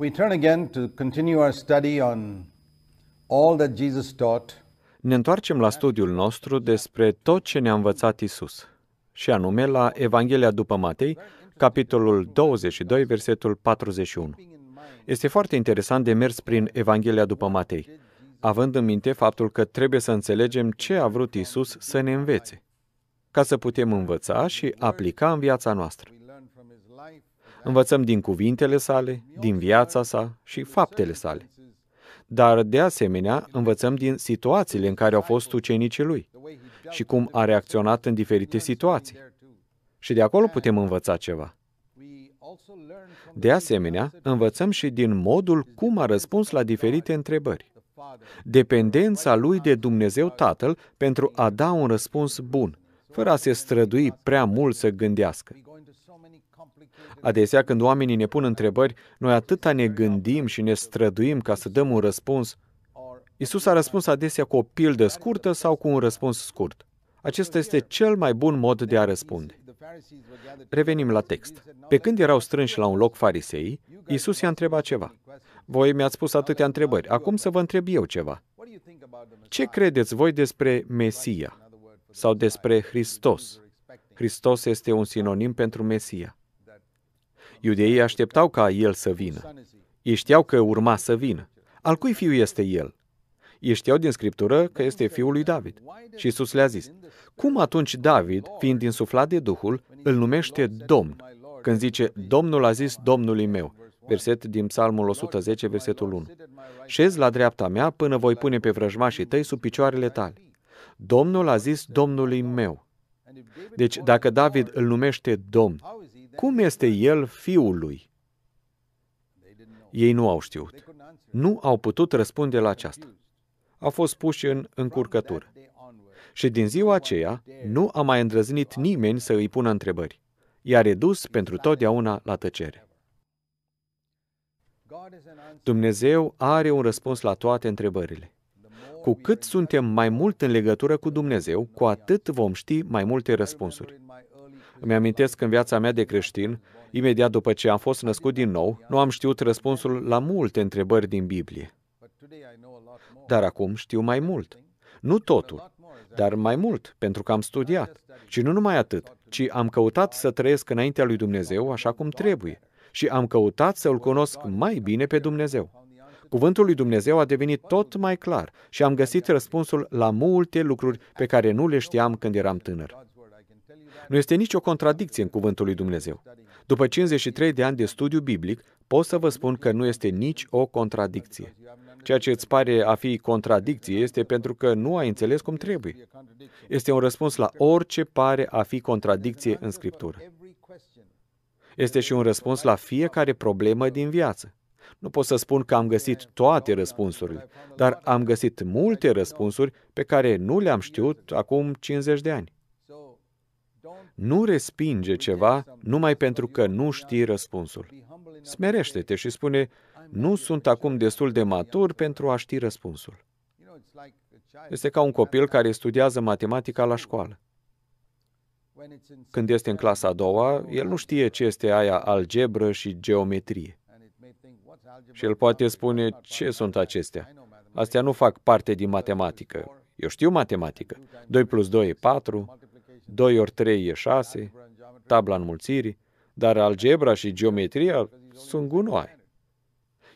We turn again to continue our study on all that Jesus taught. Ne întoarcem la studiul nostru despre tot ce ne-a învățat Isus, și anume la Evanghelia după Matei, capitolul 22, versetul 41. Este foarte interesant de mers prin Evanghelia după Matei, având în minte faptul că trebuie să înțelegem ce a vrut Isus să ne învețe, ca să putem învăța și aplica în viața noastră. Învățăm din cuvintele sale, din viața sa și faptele sale. Dar, de asemenea, învățăm din situațiile în care au fost ucenicii lui și cum a reacționat în diferite situații. Și de acolo putem învăța ceva. De asemenea, învățăm și din modul cum a răspuns la diferite întrebări. Dependența lui de Dumnezeu Tatăl pentru a da un răspuns bun, fără a se strădui prea mult să gândească. Adesea, când oamenii ne pun întrebări, noi atâta ne gândim și ne străduim ca să dăm un răspuns. Isus a răspuns adesea cu o pildă scurtă sau cu un răspuns scurt. Acesta este cel mai bun mod de a răspunde. Revenim la text. Pe când erau strânși la un loc farisei, Isus i-a întrebat ceva. Voi mi-ați pus atâtea întrebări, acum să vă întreb eu ceva. Ce credeți voi despre Mesia sau despre Hristos? Hristos este un sinonim pentru Mesia. Iudeii așteptau ca el să vină. Ei știau că urma să vină. Al cui fiu este el? Ei știau din Scriptură că este fiul lui David. Și Isus le-a zis, cum atunci David, fiind insuflat de Duhul, îl numește Domn? Când zice, Domnul a zis Domnului meu, verset din Psalmul 110, versetul 1. Șez la dreapta mea până voi pune pe vrăjmașii tăi sub picioarele tale. Domnul a zis Domnului meu. Deci, dacă David îl numește Domn, cum este el fiul lui? Ei nu au știut. Nu au putut răspunde la aceasta. A fost puși în încurcătură. Și din ziua aceea nu a mai îndrăznit nimeni să îi pună întrebări. I-a redus pentru totdeauna la tăcere. Dumnezeu are un răspuns la toate întrebările. Cu cât suntem mai mult în legătură cu Dumnezeu, cu atât vom ști mai multe răspunsuri. Îmi amintesc în viața mea de creștin, imediat după ce am fost născut din nou, nu am știut răspunsul la multe întrebări din Biblie. Dar acum știu mai mult. Nu totul, dar mai mult, pentru că am studiat. Și nu numai atât, ci am căutat să trăiesc înaintea lui Dumnezeu așa cum trebuie. Și am căutat să-L cunosc mai bine pe Dumnezeu. Cuvântul lui Dumnezeu a devenit tot mai clar și am găsit răspunsul la multe lucruri pe care nu le știam când eram tânăr. Nu este nicio contradicție în cuvântul lui Dumnezeu. După 53 de ani de studiu biblic, pot să vă spun că nu este nici o contradicție. Ceea ce îți pare a fi contradicție este pentru că nu ai înțeles cum trebuie. Este un răspuns la orice pare a fi contradicție în Scriptură. Este și un răspuns la fiecare problemă din viață. Nu pot să spun că am găsit toate răspunsurile, dar am găsit multe răspunsuri pe care nu le-am știut acum 50 de ani. Nu respinge ceva numai pentru că nu știi răspunsul. Smerește-te și spune, nu sunt acum destul de matur pentru a ști răspunsul. Este ca un copil care studiază matematica la școală. Când este în clasa a doua, el nu știe ce este aia algebră și geometrie. Și el poate spune, ce sunt acestea? Astea nu fac parte din matematică. Eu știu matematică. 2 plus 2 e 4, 2 ori 3 e 6, tabla înmulțirii, dar algebra și geometria sunt gunoaie.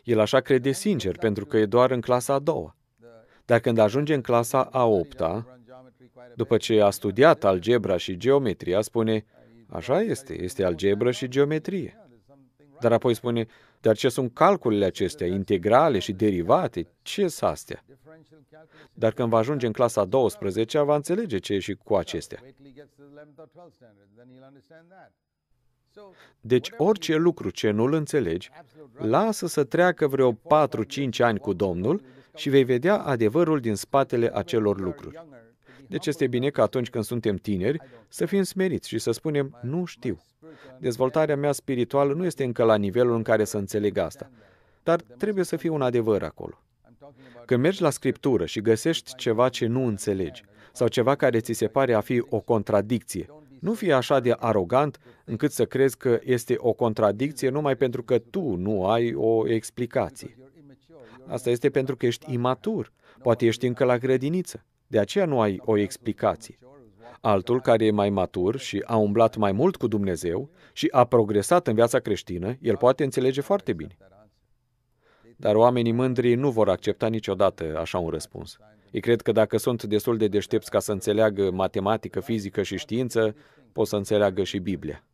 El așa crede sincer, pentru că e doar în clasa a doua. Dar când ajunge în clasa a opta, după ce a studiat algebra și geometria, spune, așa este, este algebra și geometrie. Dar apoi spune, dar ce sunt calculele acestea, integrale și derivate? Ce sunt astea? Dar când va ajunge în clasa 12, va înțelege ce e și cu acestea. Deci orice lucru ce nu-l înțelegi, lasă să treacă vreo 4-5 ani cu Domnul și vei vedea adevărul din spatele acelor lucruri. Deci este bine că atunci când suntem tineri să fim smeriți și să spunem, nu știu. Dezvoltarea mea spirituală nu este încă la nivelul în care să înțeleg asta, dar trebuie să fie un adevăr acolo. Când mergi la scriptură și găsești ceva ce nu înțelegi sau ceva care ți se pare a fi o contradicție, nu fi așa de arogant încât să crezi că este o contradicție numai pentru că tu nu ai o explicație. Asta este pentru că ești imatur. Poate ești încă la grădiniță. De aceea nu ai o explicație. Altul care e mai matur și a umblat mai mult cu Dumnezeu și a progresat în viața creștină, el poate înțelege foarte bine. Dar oamenii mândri nu vor accepta niciodată așa un răspuns. Ei cred că dacă sunt destul de deștepți ca să înțeleagă matematică, fizică și știință, pot să înțeleagă și Biblia.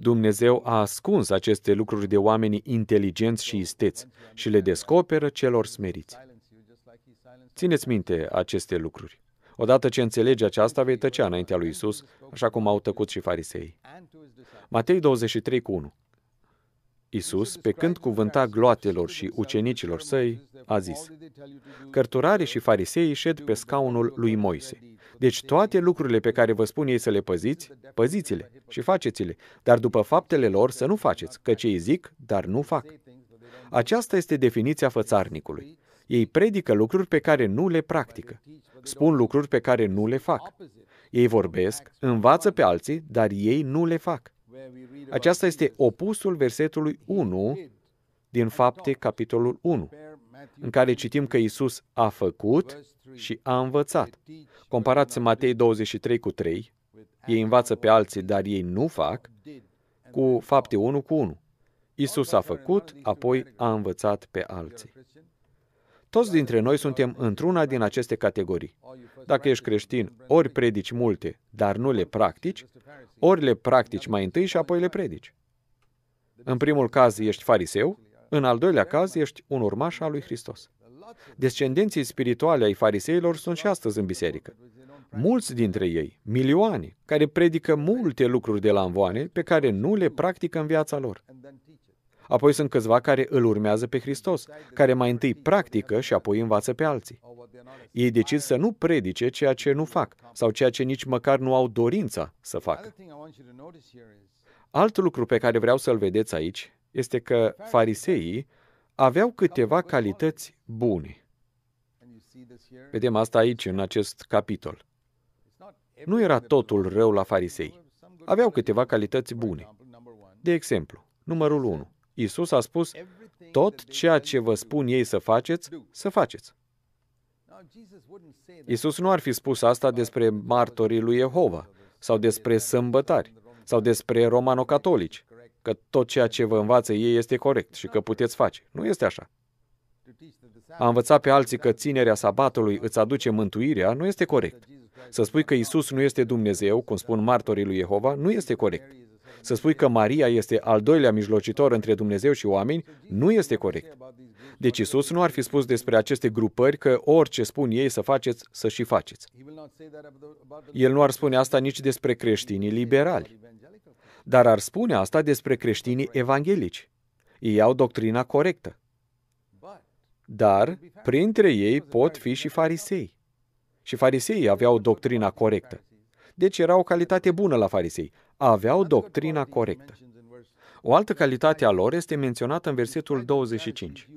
Dumnezeu a ascuns aceste lucruri de oamenii inteligenți și isteți și le descoperă celor smeriți. Țineți minte aceste lucruri. Odată ce înțelegi aceasta, vei tăcea înaintea lui Isus, așa cum au tăcut și farisei. Matei 23 cu 1 Isus, pe când cuvânta gloatelor și ucenicilor săi, a zis, Cărturarii și farisei șed pe scaunul lui Moise. Deci toate lucrurile pe care vă spun ei să le păziți, păziți-le și faceți-le, dar după faptele lor să nu faceți, căci ei zic, dar nu fac. Aceasta este definiția fățarnicului. Ei predică lucruri pe care nu le practică. Spun lucruri pe care nu le fac. Ei vorbesc, învață pe alții, dar ei nu le fac. Aceasta este opusul versetului 1 din Fapte, capitolul 1, în care citim că Isus a făcut și a învățat. Comparați Matei 23 cu 3, ei învață pe alții, dar ei nu fac, cu Fapte 1 cu 1. Isus a făcut, apoi a învățat pe alții. Toți dintre noi suntem într-una din aceste categorii. Dacă ești creștin, ori predici multe, dar nu le practici, ori le practici mai întâi și apoi le predici. În primul caz ești fariseu, în al doilea caz ești un urmaș al lui Hristos. Descendenții spirituale ai fariseilor sunt și astăzi în biserică. Mulți dintre ei, milioane, care predică multe lucruri de la învoane pe care nu le practică în viața lor. Apoi sunt câțiva care îl urmează pe Hristos, care mai întâi practică și apoi învață pe alții. Ei decid să nu predice ceea ce nu fac sau ceea ce nici măcar nu au dorința să facă. Alt lucru pe care vreau să-l vedeți aici este că fariseii aveau câteva calități bune. Vedem asta aici, în acest capitol. Nu era totul rău la farisei. Aveau câteva calități bune. De exemplu, numărul 1. Isus a spus, tot ceea ce vă spun ei să faceți, să faceți. Isus nu ar fi spus asta despre martorii lui Jehova, sau despre sâmbătari, sau despre romano-catolici, că tot ceea ce vă învață ei este corect și că puteți face. Nu este așa. A învăța pe alții că ținerea sabatului îți aduce mântuirea nu este corect. Să spui că Isus nu este Dumnezeu, cum spun martorii lui Jehova, nu este corect. Să spui că Maria este al doilea mijlocitor între Dumnezeu și oameni nu este corect. Deci Isus nu ar fi spus despre aceste grupări că orice spun ei să faceți, să și faceți. El nu ar spune asta nici despre creștinii liberali, dar ar spune asta despre creștinii evanghelici. Ei au doctrina corectă. Dar printre ei pot fi și farisei. Și fariseii aveau doctrina corectă. Deci era o calitate bună la farisei. Aveau doctrina corectă. O altă calitate a lor este menționată în versetul 25.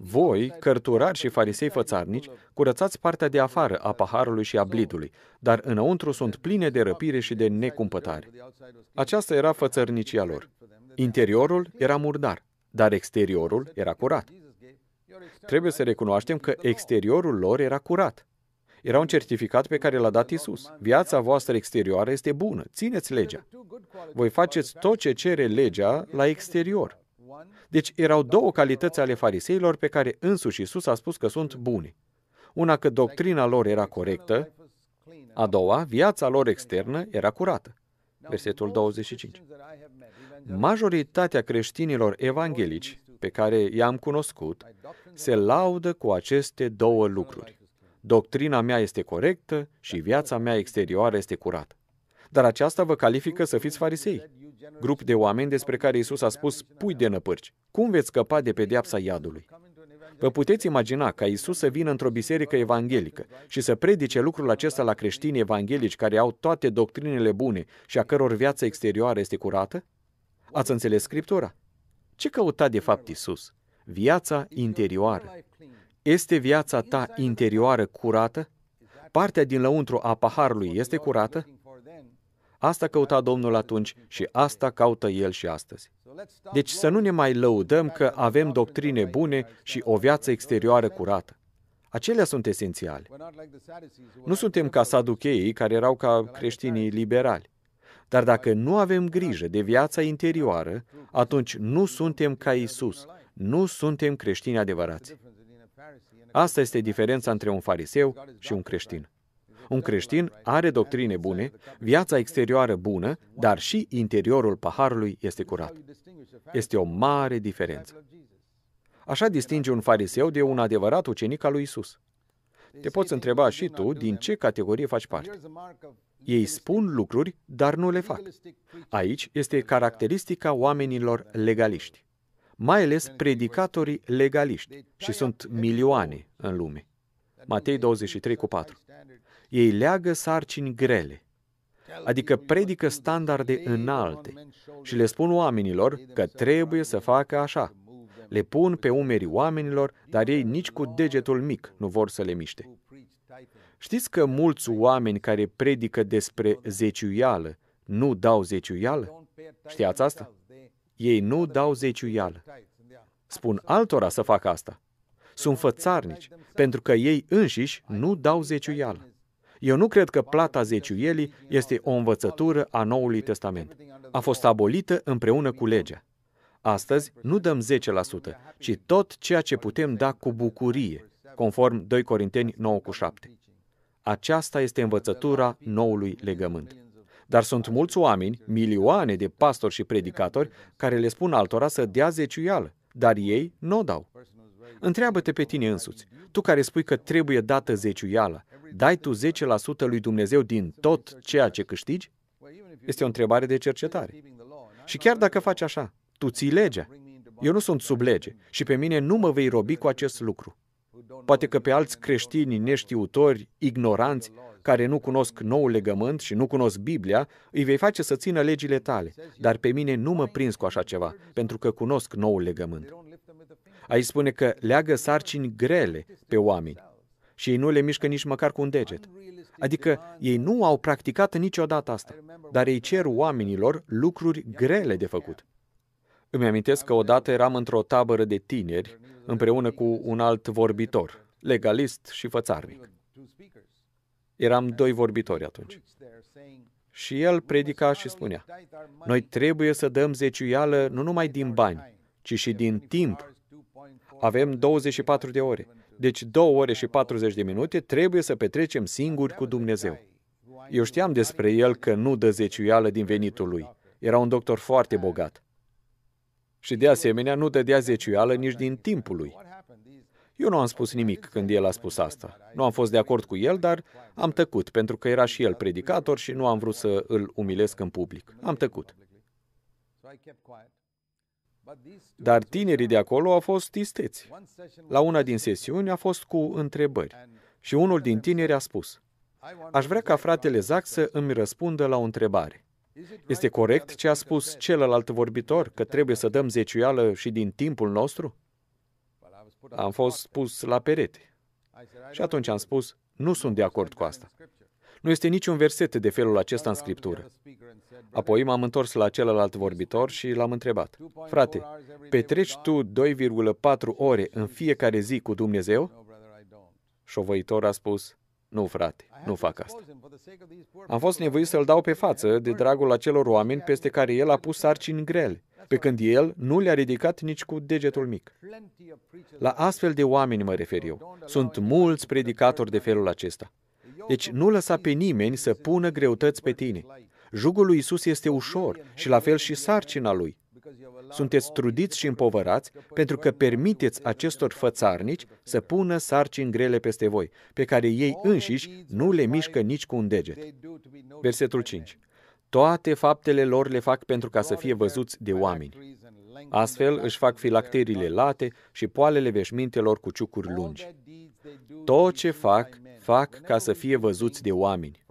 Voi, cărturari și farisei fățarnici, curățați partea de afară a paharului și a blidului, dar înăuntru sunt pline de răpire și de necumpătare. Aceasta era fățărnicia lor. Interiorul era murdar, dar exteriorul era curat. Trebuie să recunoaștem că exteriorul lor era curat. Era un certificat pe care l-a dat Isus. Viața voastră exterioară este bună. Țineți legea. Voi faceți tot ce cere legea la exterior. Deci erau două calități ale fariseilor pe care însuși Isus a spus că sunt bune. Una că doctrina lor era corectă, a doua, viața lor externă era curată. Versetul 25. Majoritatea creștinilor evanghelici pe care i-am cunoscut se laudă cu aceste două lucruri. Doctrina mea este corectă și viața mea exterioară este curată. Dar aceasta vă califică să fiți farisei, grup de oameni despre care Isus a spus, pui de năpârci, cum veți scăpa de pedeapsa iadului? Vă puteți imagina ca Isus să vină într-o biserică evanghelică și să predice lucrul acesta la creștini evanghelici care au toate doctrinele bune și a căror viață exterioară este curată? Ați înțeles Scriptura? Ce căuta de fapt Isus? Viața interioară. Este viața ta interioară curată? Partea din lăuntru a paharului este curată? Asta căuta Domnul atunci și asta caută El și astăzi. Deci să nu ne mai lăudăm că avem doctrine bune și o viață exterioară curată. Acelea sunt esențiale. Nu suntem ca saducheii care erau ca creștinii liberali. Dar dacă nu avem grijă de viața interioară, atunci nu suntem ca Isus, nu suntem creștini adevărați. Asta este diferența între un fariseu și un creștin. Un creștin are doctrine bune, viața exterioară bună, dar și interiorul paharului este curat. Este o mare diferență. Așa distinge un fariseu de un adevărat ucenic al lui Isus. Te poți întreba și tu din ce categorie faci parte. Ei spun lucruri, dar nu le fac. Aici este caracteristica oamenilor legaliști mai ales predicatorii legaliști, și sunt milioane în lume. Matei 23 cu 4. Ei leagă sarcini grele, adică predică standarde înalte și le spun oamenilor că trebuie să facă așa. Le pun pe umerii oamenilor, dar ei nici cu degetul mic nu vor să le miște. Știți că mulți oameni care predică despre zeciuială nu dau zeciuială? Știați asta? Ei nu dau zeciuială. Spun altora să facă asta. Sunt fățarnici, pentru că ei înșiși nu dau zeciuială. Eu nu cred că plata zeciuielii este o învățătură a Noului Testament. A fost abolită împreună cu legea. Astăzi nu dăm 10%, ci tot ceea ce putem da cu bucurie, conform 2 Corinteni 9 cu 7. Aceasta este învățătura noului legământ. Dar sunt mulți oameni, milioane de pastori și predicatori, care le spun altora să dea zeciuială, dar ei nu o dau. Întreabă-te pe tine însuți, tu care spui că trebuie dată zeciuială, dai tu 10% lui Dumnezeu din tot ceea ce câștigi? Este o întrebare de cercetare. Și chiar dacă faci așa, tu ții legea. Eu nu sunt sub lege și pe mine nu mă vei robi cu acest lucru. Poate că pe alți creștini neștiutori, ignoranți, care nu cunosc noul legământ și nu cunosc Biblia, îi vei face să țină legile tale, dar pe mine nu mă prins cu așa ceva, pentru că cunosc noul legământ. Aici spune că leagă sarcini grele pe oameni și ei nu le mișcă nici măcar cu un deget. Adică ei nu au practicat niciodată asta, dar ei cer oamenilor lucruri grele de făcut. Îmi amintesc că odată eram într-o tabără de tineri împreună cu un alt vorbitor, legalist și fățarnic. Eram doi vorbitori atunci. Și el predica și spunea, noi trebuie să dăm zeciuială nu numai din bani, ci și din timp. Avem 24 de ore. Deci 2 ore și 40 de minute trebuie să petrecem singuri cu Dumnezeu. Eu știam despre el că nu dă zeciuială din venitul lui. Era un doctor foarte bogat. Și de asemenea nu dădea zeciuială nici din timpul lui. Eu nu am spus nimic când el a spus asta. Nu am fost de acord cu el, dar am tăcut, pentru că era și el predicator și nu am vrut să îl umilesc în public. Am tăcut. Dar tinerii de acolo au fost isteți. La una din sesiuni a fost cu întrebări și unul din tineri a spus, Aș vrea ca fratele Zac să îmi răspundă la o întrebare. Este corect ce a spus celălalt vorbitor, că trebuie să dăm zeciuială și din timpul nostru? am fost pus la perete. Și atunci am spus, nu sunt de acord cu asta. Nu este niciun verset de felul acesta în Scriptură. Apoi m-am întors la celălalt vorbitor și l-am întrebat, Frate, petreci tu 2,4 ore în fiecare zi cu Dumnezeu? Șovăitor a spus, nu, frate, nu fac asta. Am fost nevoit să-l dau pe față de dragul acelor oameni peste care el a pus sarcini grele pe când el nu le-a ridicat nici cu degetul mic. La astfel de oameni mă refer eu. Sunt mulți predicatori de felul acesta. Deci nu lăsa pe nimeni să pună greutăți pe tine. Jugul lui Isus este ușor și la fel și sarcina lui. Sunteți trudiți și împovărați pentru că permiteți acestor fățarnici să pună sarcini grele peste voi, pe care ei înșiși nu le mișcă nici cu un deget. Versetul 5. Toate faptele lor le fac pentru ca să fie văzuți de oameni. Astfel își fac filacteriile late și poalele veșmintelor cu ciucuri lungi. Tot ce fac, fac ca să fie văzuți de oameni.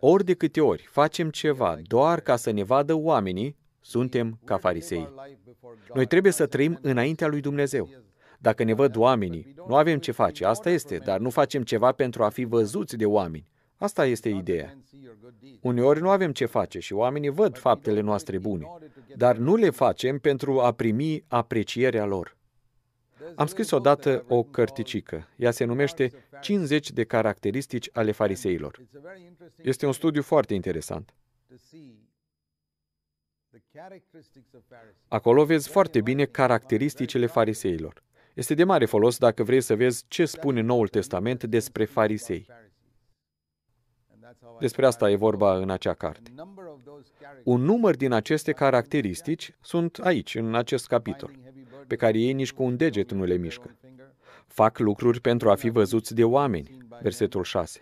Ori de câte ori facem ceva doar ca să ne vadă oamenii, suntem ca farisei. Noi trebuie să trăim înaintea lui Dumnezeu. Dacă ne văd oamenii, nu avem ce face, asta este, dar nu facem ceva pentru a fi văzuți de oameni. Asta este ideea. Uneori nu avem ce face și oamenii văd faptele noastre bune, dar nu le facem pentru a primi aprecierea lor. Am scris odată o cărticică. Ea se numește 50 de caracteristici ale fariseilor. Este un studiu foarte interesant. Acolo vezi foarte bine caracteristicile fariseilor. Este de mare folos dacă vrei să vezi ce spune Noul Testament despre farisei. Despre asta e vorba în acea carte. Un număr din aceste caracteristici sunt aici, în acest capitol, pe care ei nici cu un deget nu le mișcă. Fac lucruri pentru a fi văzuți de oameni, versetul 6.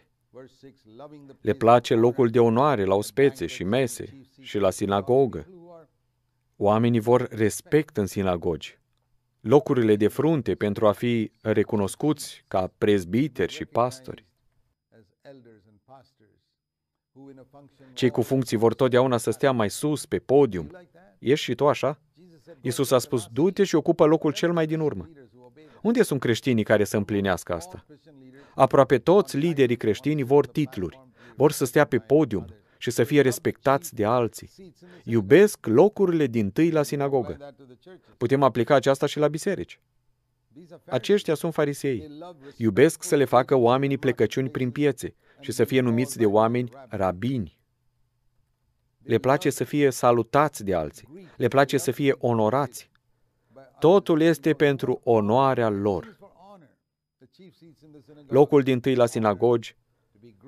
Le place locul de onoare la ospețe și mese și la sinagogă. Oamenii vor respect în sinagogi, locurile de frunte pentru a fi recunoscuți ca prezbiteri și pastori. Cei cu funcții vor totdeauna să stea mai sus, pe podium. Ești și tu așa? Iisus a spus, du-te și ocupă locul cel mai din urmă. Unde sunt creștinii care să împlinească asta? Aproape toți liderii creștini vor titluri, vor să stea pe podium și să fie respectați de alții. Iubesc locurile din tâi la sinagogă. Putem aplica aceasta și la biserici. Aceștia sunt farisei. Iubesc să le facă oamenii plecăciuni prin piețe și să fie numiți de oameni rabini. Le place să fie salutați de alții. Le place să fie onorați. Totul este pentru onoarea lor. Locul din tâi la sinagogi,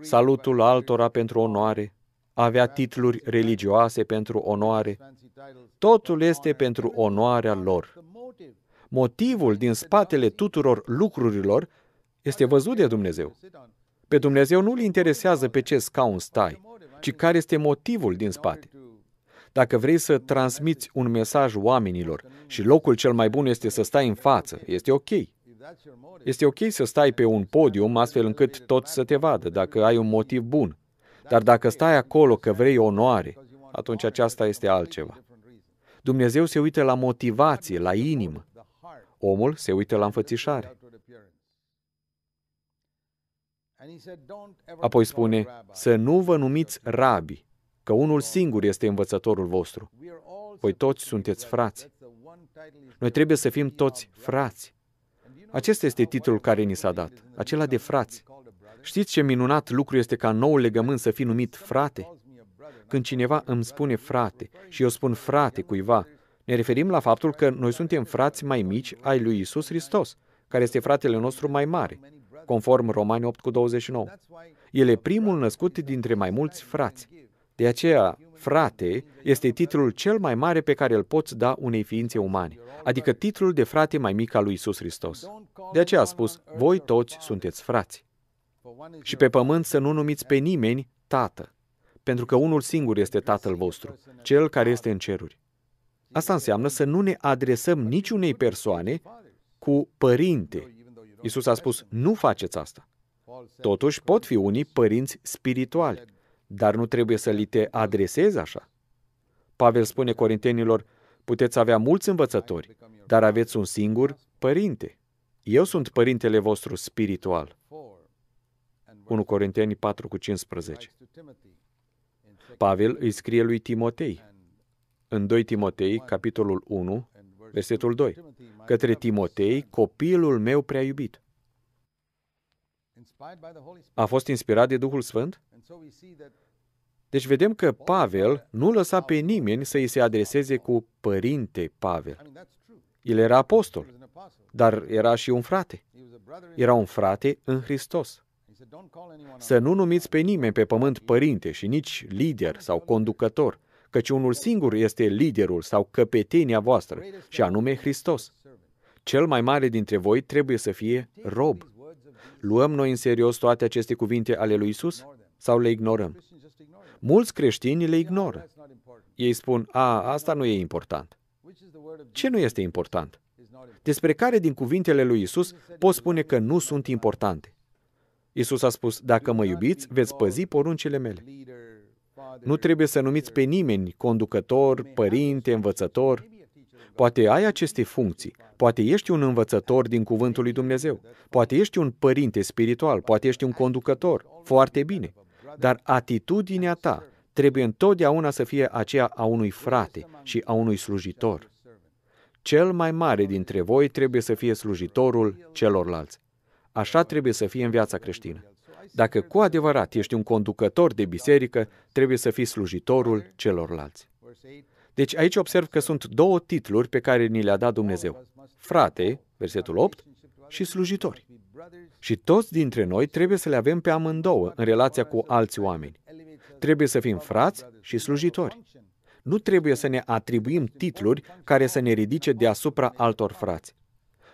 salutul altora pentru onoare, avea titluri religioase pentru onoare. Totul este pentru onoarea lor. Motivul din spatele tuturor lucrurilor este văzut de Dumnezeu. Pe Dumnezeu nu-L interesează pe ce scaun stai, ci care este motivul din spate. Dacă vrei să transmiți un mesaj oamenilor și locul cel mai bun este să stai în față, este ok. Este ok să stai pe un podium astfel încât tot să te vadă, dacă ai un motiv bun. Dar dacă stai acolo că vrei onoare, atunci aceasta este altceva. Dumnezeu se uită la motivație, la inimă. Omul se uită la înfățișare. Apoi spune, să nu vă numiți rabi, că unul singur este învățătorul vostru. Voi toți sunteți frați. Noi trebuie să fim toți frați. Acesta este titlul care ni s-a dat, acela de frați. Știți ce minunat lucru este ca noul legământ să fi numit frate? Când cineva îmi spune frate și eu spun frate cuiva, ne referim la faptul că noi suntem frați mai mici ai lui Isus Hristos, care este fratele nostru mai mare, conform Romani 8 cu 29. El e primul născut dintre mai mulți frați. De aceea, frate este titlul cel mai mare pe care îl poți da unei ființe umane, adică titlul de frate mai mic al lui Isus Hristos. De aceea a spus, voi toți sunteți frați. Și pe pământ să nu numiți pe nimeni tată, pentru că unul singur este tatăl vostru, cel care este în ceruri. Asta înseamnă să nu ne adresăm niciunei persoane cu părinte. Isus a spus, nu faceți asta. Totuși, pot fi unii părinți spirituali, dar nu trebuie să li te adresezi așa. Pavel spune corintenilor, puteți avea mulți învățători, dar aveți un singur părinte. Eu sunt părintele vostru spiritual. 1 Corinteni 4 cu 15. Pavel îi scrie lui Timotei, în 2 Timotei, capitolul 1, versetul 2, către Timotei, copilul meu prea iubit. A fost inspirat de Duhul Sfânt? Deci vedem că Pavel nu lăsa pe nimeni să îi se adreseze cu Părinte Pavel. El era apostol, dar era și un frate. Era un frate în Hristos. Să nu numiți pe nimeni pe pământ părinte și nici lider sau conducător, căci unul singur este liderul sau căpetenia voastră, și anume Hristos. Cel mai mare dintre voi trebuie să fie rob. Luăm noi în serios toate aceste cuvinte ale lui Isus sau le ignorăm? Mulți creștini le ignoră. Ei spun, a, asta nu e important. Ce nu este important? Despre care din cuvintele lui Isus pot spune că nu sunt importante? Isus a spus, dacă mă iubiți, veți păzi poruncile mele. Nu trebuie să numiți pe nimeni conducător, părinte, învățător. Poate ai aceste funcții, poate ești un învățător din Cuvântul lui Dumnezeu, poate ești un părinte spiritual, poate ești un conducător, foarte bine. Dar atitudinea ta trebuie întotdeauna să fie aceea a unui frate și a unui slujitor. Cel mai mare dintre voi trebuie să fie slujitorul celorlalți. Așa trebuie să fie în viața creștină. Dacă cu adevărat ești un conducător de biserică, trebuie să fii slujitorul celorlalți. Deci aici observ că sunt două titluri pe care ni le-a dat Dumnezeu. Frate, versetul 8, și slujitori. Și toți dintre noi trebuie să le avem pe amândouă în relația cu alți oameni. Trebuie să fim frați și slujitori. Nu trebuie să ne atribuim titluri care să ne ridice deasupra altor frați.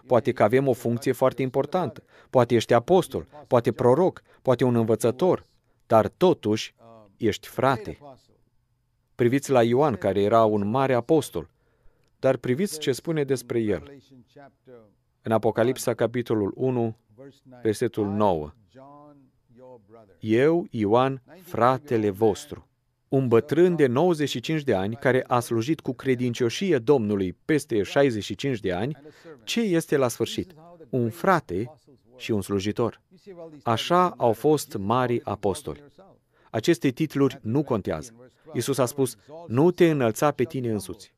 Poate că avem o funcție foarte importantă. Poate ești apostol, poate proroc, poate un învățător, dar totuși ești frate. Priviți la Ioan, care era un mare apostol, dar priviți ce spune despre el. În Apocalipsa, capitolul 1, versetul 9. Eu, Ioan, fratele vostru un bătrân de 95 de ani care a slujit cu credincioșie Domnului peste 65 de ani, ce este la sfârșit? Un frate și un slujitor. Așa au fost mari apostoli. Aceste titluri nu contează. Iisus a spus, nu te înălța pe tine însuți.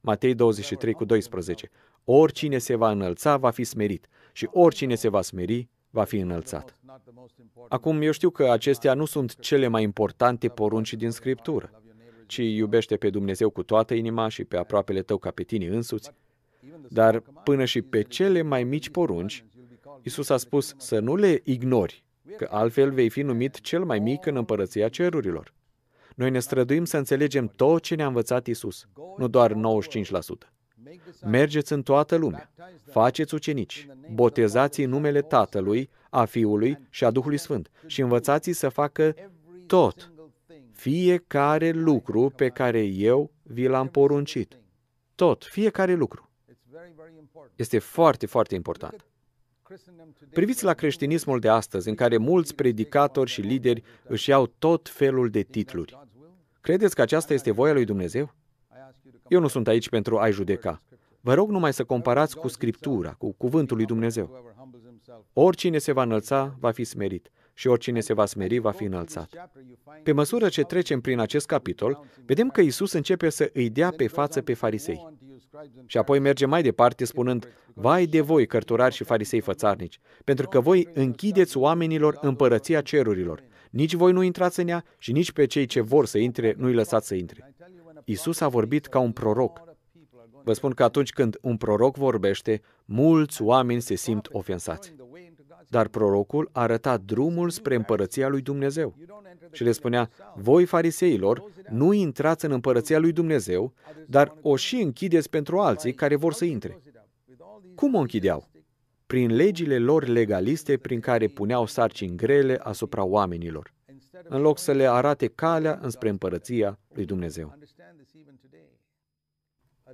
Matei 23 cu 12. Oricine se va înălța va fi smerit și oricine se va smeri va fi înălțat. Acum, eu știu că acestea nu sunt cele mai importante porunci din Scriptură, ci iubește pe Dumnezeu cu toată inima și pe aproapele tău ca pe tine însuți, dar până și pe cele mai mici porunci, Isus a spus să nu le ignori, că altfel vei fi numit cel mai mic în împărăția cerurilor. Noi ne străduim să înțelegem tot ce ne-a învățat Isus, nu doar 95%. Mergeți în toată lumea, faceți ucenici, botezați în numele Tatălui, a Fiului și a Duhului Sfânt și învățați să facă tot, fiecare lucru pe care eu vi l-am poruncit. Tot, fiecare lucru. Este foarte, foarte important. Priviți la creștinismul de astăzi, în care mulți predicatori și lideri își iau tot felul de titluri. Credeți că aceasta este voia lui Dumnezeu? Eu nu sunt aici pentru a-i judeca. Vă rog numai să comparați cu Scriptura, cu Cuvântul lui Dumnezeu. Oricine se va înălța, va fi smerit și oricine se va smeri va fi înălțat. Pe măsură ce trecem prin acest capitol, vedem că Isus începe să îi dea pe față pe farisei. Și apoi merge mai departe spunând, Vai de voi, cărturari și farisei fățarnici, pentru că voi închideți oamenilor împărăția cerurilor. Nici voi nu intrați în ea și nici pe cei ce vor să intre nu-i lăsați să intre. Isus a vorbit ca un proroc. Vă spun că atunci când un proroc vorbește, mulți oameni se simt ofensați. Dar prorocul arăta drumul spre împărăția lui Dumnezeu. Și le spunea, voi fariseilor, nu intrați în împărăția lui Dumnezeu, dar o și închideți pentru alții care vor să intre. Cum o închideau? Prin legile lor legaliste prin care puneau sarcini grele asupra oamenilor, în loc să le arate calea înspre împărăția lui Dumnezeu.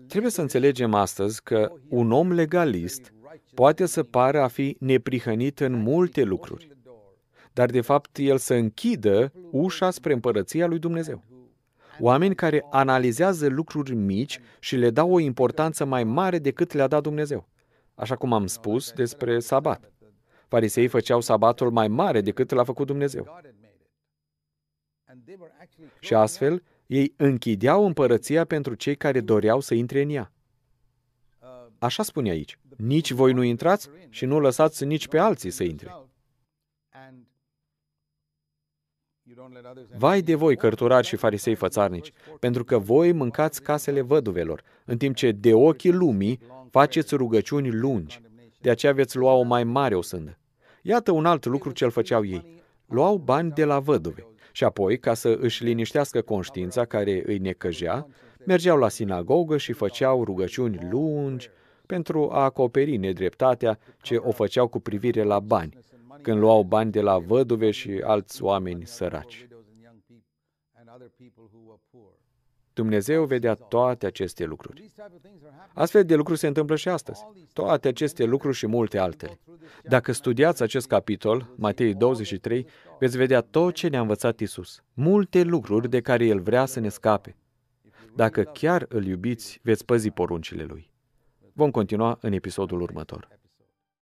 Trebuie să înțelegem astăzi că un om legalist poate să pară a fi neprihănit în multe lucruri, dar de fapt el să închidă ușa spre împărăția lui Dumnezeu. Oameni care analizează lucruri mici și le dau o importanță mai mare decât le-a dat Dumnezeu. Așa cum am spus despre sabat. Fariseii făceau sabatul mai mare decât l-a făcut Dumnezeu. Și astfel, ei închideau împărăția pentru cei care doreau să intre în ea. Așa spune aici. Nici voi nu intrați și nu lăsați nici pe alții să intre. Vai de voi, cărturari și farisei fățarnici, pentru că voi mâncați casele văduvelor, în timp ce de ochii lumii faceți rugăciuni lungi. De aceea veți lua o mai mare osândă. Iată un alt lucru ce îl făceau ei. Luau bani de la văduve. Și apoi, ca să își liniștească conștiința care îi necăjea, mergeau la sinagogă și făceau rugăciuni lungi pentru a acoperi nedreptatea ce o făceau cu privire la bani, când luau bani de la văduve și alți oameni săraci. Dumnezeu vedea toate aceste lucruri. Astfel de lucruri se întâmplă și astăzi. Toate aceste lucruri și multe altele. Dacă studiați acest capitol, Matei 23, veți vedea tot ce ne-a învățat Isus. Multe lucruri de care El vrea să ne scape. Dacă chiar îl iubiți, veți păzi poruncile Lui. Vom continua în episodul următor.